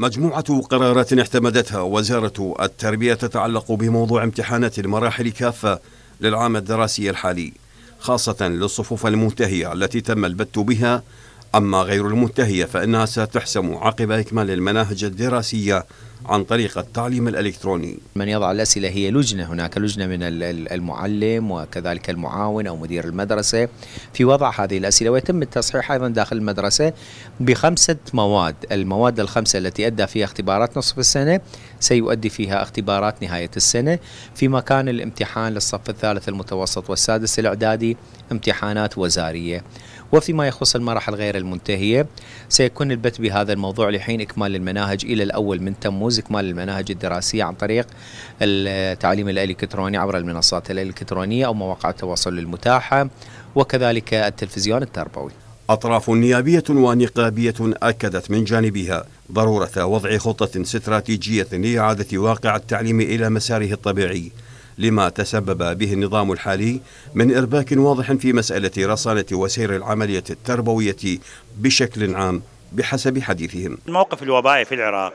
مجموعة قرارات اعتمدتها وزارة التربية تتعلق بموضوع امتحانات المراحل كافة للعام الدراسي الحالي خاصة للصفوف المنتهية التي تم البت بها أما غير المنتهية فإنها ستحسم عقب إكمال المناهج الدراسية عن طريق التعليم الإلكتروني من يضع الأسئلة هي لجنة هناك لجنة من المعلم وكذلك المعاون أو مدير المدرسة في وضع هذه الأسئلة ويتم التصحيح أيضا داخل المدرسة بخمسة مواد المواد الخمسة التي أدى فيها اختبارات نصف السنة سيؤدي فيها اختبارات نهاية السنة في مكان الامتحان للصف الثالث المتوسط والسادس الإعدادي امتحانات وزارية وفيما يخص المراحل غير المنتهية سيكون البت بهذا الموضوع لحين إكمال المناهج إلى الأول من تموز استكمال إكمال المناهج الدراسية عن طريق التعليم الإلكتروني عبر المنصات الإلكترونية أو مواقع التواصل المتاحة وكذلك التلفزيون التربوي أطراف نيابية ونقابية أكدت من جانبها ضرورة وضع خطة استراتيجية لإعادة واقع التعليم إلى مساره الطبيعي لما تسبب به النظام الحالي من إرباك واضح في مسألة رصانة وسير العملية التربوية بشكل عام بحسب حديثهم الموقف الوبائي في العراق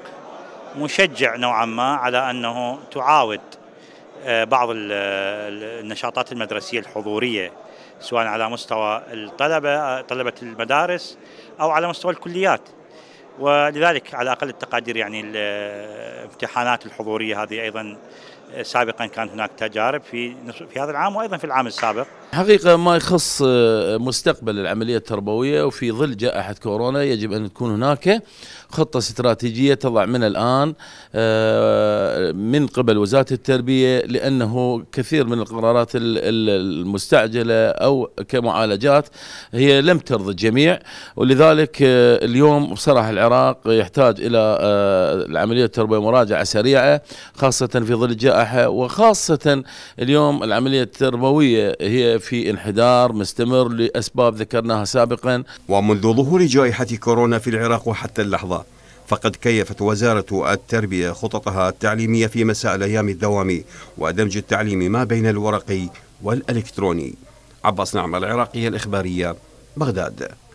مشجع نوعا ما على انه تعاود آه، بعض النشاطات المدرسيه الحضوريه سواء على مستوى الطلبه آه، طلبه المدارس او على مستوى الكليات ولذلك على اقل التقادير يعني الامتحانات الحضوريه هذه ايضا آه، سابقا كان هناك تجارب في في هذا العام وايضا في العام السابق. حقيقه ما يخص آه، مستقبل العمليه التربويه وفي ظل جائحه كورونا يجب ان تكون هناك خطه استراتيجيه تضع من الان آه، من قبل وزاره التربيه لانه كثير من القرارات المستعجله او كمعالجات هي لم ترضي الجميع ولذلك اليوم بصراحه العراق يحتاج الى العمليه التربويه مراجعة مراجعة سريعة خاصة في ظل الجائحة وخاصة اليوم العملية التربوية هي في انحدار مستمر لأسباب ذكرناها سابقا ومنذ ظهور جائحة كورونا في العراق وحتى اللحظة فقد كيفت وزارة التربية خططها التعليمية في مساء الأيام الدوامي ودمج التعليم ما بين الورقي والإلكتروني عباس نعمة العراقية الإخبارية بغداد